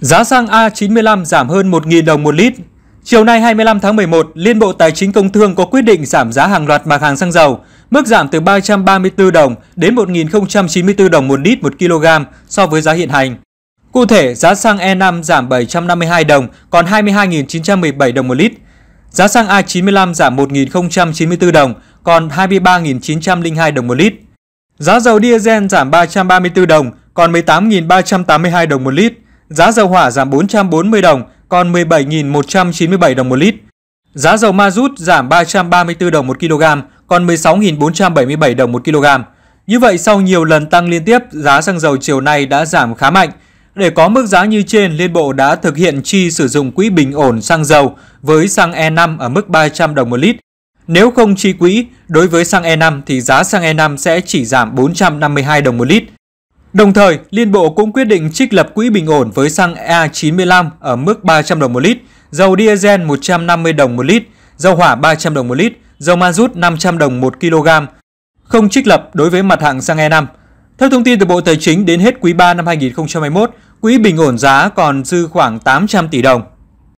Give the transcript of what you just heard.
Giá xăng A95 giảm hơn 1.000 đồng một lít. Chiều nay 25 tháng 11, Liên Bộ Tài chính Công Thương có quyết định giảm giá hàng loạt mặt hàng xăng dầu, mức giảm từ 334 đồng đến 1.094 đồng một lít 1 kg so với giá hiện hành. Cụ thể, giá xăng E5 giảm 752 đồng còn 22.917 đồng một lít. Giá xăng A95 giảm 1.094 đồng còn 23.902 đồng một lít. Giá dầu diesel giảm 334 đồng còn 18.382 đồng một lít. Giá dầu hỏa giảm 440 đồng, còn 17.197 đồng một lít. Giá dầu ma rút giảm 334 đồng một kg, còn 16.477 đồng một kg. Như vậy, sau nhiều lần tăng liên tiếp, giá xăng dầu chiều nay đã giảm khá mạnh. Để có mức giá như trên, Liên Bộ đã thực hiện chi sử dụng quỹ bình ổn xăng dầu với xăng E5 ở mức 300 đồng một lít. Nếu không chi quỹ, đối với xăng E5 thì giá xăng E5 sẽ chỉ giảm 452 đồng một lít. Đồng thời, Liên Bộ cũng quyết định trích lập quỹ bình ổn với xăng E95 ở mức 300 đồng một lít, dầu diesel 150 đồng một lít, dầu hỏa 300 đồng một lít, dầu ma rút 500 đồng một kg, không trích lập đối với mặt hàng xăng E5. Theo thông tin từ Bộ Tài chính, đến hết quý 3 năm 2021, quỹ bình ổn giá còn dư khoảng 800 tỷ đồng.